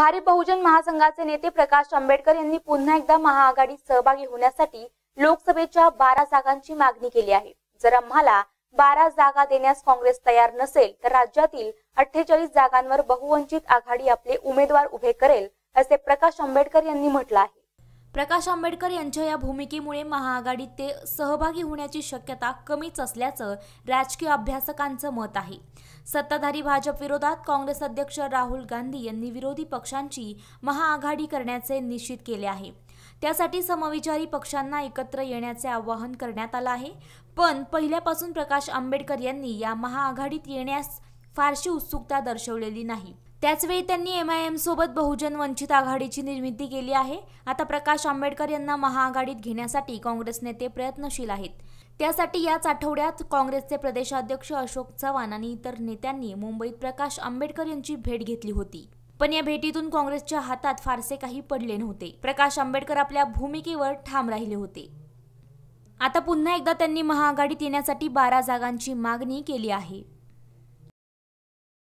भारी बहुजन महासंघाचे नेते प्रकाश आंबेडकर यांनी पुन्हा एकदा महाआघाडीत सहभागी होण्यासाठी लोकसभेच्या बारा जागांची मागणी केली आहे जर आम्हाला बारा जागा देण्यास काँग्रेस तयार नसेल तर राज्यातील अठ्ठेचाळीस जागांवर बहुवंचित आघाडी आपले उमेदवार उभे करेल असे प्रकाश आंबेडकर यांनी म्हटलं आहे प्रकाश आंबेडकर यांच्या या भूमिकेमुळे महाआघाडीत ते सहभागी होण्याची शक्यता कमीच असल्याचं राजकीय अभ्यासकांचं मत आहे सत्ताधारी भाजप विरोधात काँग्रेस अध्यक्ष राहुल गांधी यांनी विरोधी पक्षांची महाआघाडी करण्याचे निश्चित केले आहे त्यासाठी समविचारी पक्षांना एकत्र येण्याचे आवाहन करण्यात आलं आहे पण पहिल्यापासून प्रकाश आंबेडकर यांनी या महाआघाडीत येण्यास फारशी उत्सुकता दर्शवलेली नाही त्याचवेळी त्यांनी एम आय एमसोबत बहुजन वंचित आघाडीची निर्मिती केली आहे आता प्रकाश आंबेडकर यांना महाआघाडीत घेण्यासाठी काँग्रेस नेते प्रयत्नशील आहेत त्यासाठी याच आठवड्यात काँग्रेसचे प्रदेशाध्यक्ष अशोक चव्हाण आणि इतर नेत्यांनी मुंबईत प्रकाश आंबेडकर यांची भेट घेतली होती पण या भेटीतून काँग्रेसच्या हातात फारसे काही पडले नव्हते प्रकाश आंबेडकर आपल्या भूमिकेवर ठाम राहिले होते आता पुन्हा एकदा त्यांनी महाआघाडीत येण्यासाठी बारा जागांची मागणी केली आहे